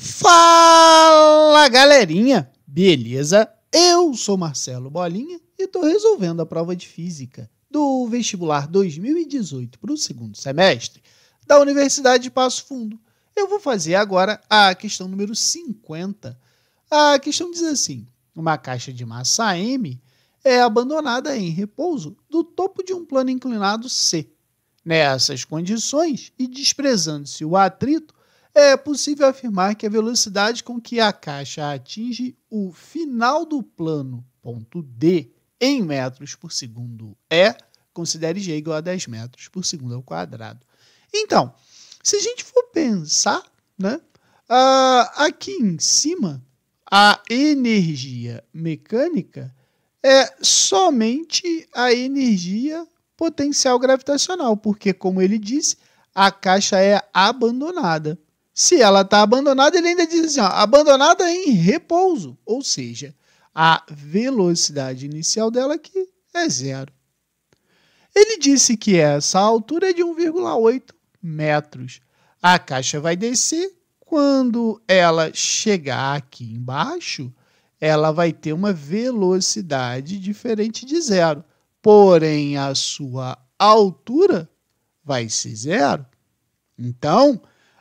Fala galerinha, beleza? Eu sou Marcelo Bolinha e estou resolvendo a prova de física do vestibular 2018 para o segundo semestre da Universidade de Passo Fundo. Eu vou fazer agora a questão número 50. A questão diz assim: uma caixa de massa M é abandonada em repouso do topo de um plano inclinado C. Nessas condições, e desprezando-se o atrito, é possível afirmar que a velocidade com que a caixa atinge o final do plano, ponto D, em metros por segundo é, considere g igual a 10 metros por segundo ao quadrado. Então, se a gente for pensar, né, uh, aqui em cima, a energia mecânica é somente a energia potencial gravitacional, porque, como ele disse, a caixa é abandonada. Se ela está abandonada, ele ainda diz assim: ó, abandonada em repouso, ou seja, a velocidade inicial dela que é zero. Ele disse que essa altura é de 1,8 metros. A caixa vai descer. Quando ela chegar aqui embaixo, ela vai ter uma velocidade diferente de zero. Porém, a sua altura vai ser zero. Então,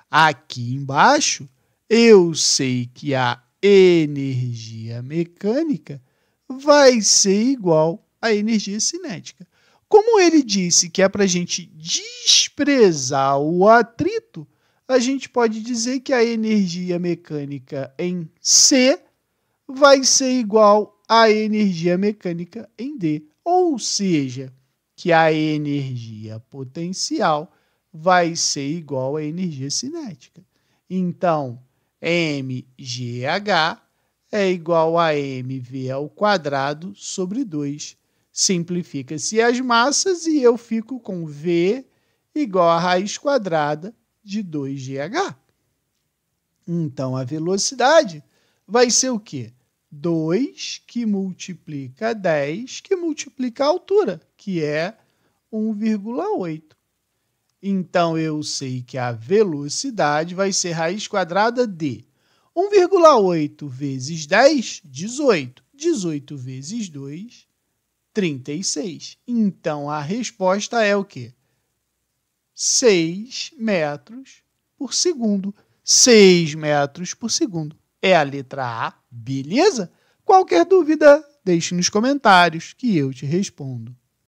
Aqui embaixo, eu sei que a energia mecânica vai ser igual à energia cinética. Como ele disse que é para a gente desprezar o atrito, a gente pode dizer que a energia mecânica em C vai ser igual à energia mecânica em D. Ou seja, que a energia potencial vai ser igual a energia cinética. Então, mgh é igual a mv ao quadrado sobre 2. Simplifica-se as massas e eu fico com v igual a raiz quadrada de 2gh. Então, a velocidade vai ser o quê? 2 que multiplica 10, que multiplica a altura, que é 1,8. Então eu sei que a velocidade vai ser raiz quadrada de 1,8 vezes 10, 18. 18 vezes 2, 36. Então a resposta é o quê? 6 metros por segundo. 6 metros por segundo. É a letra A, beleza? Qualquer dúvida, deixe nos comentários que eu te respondo.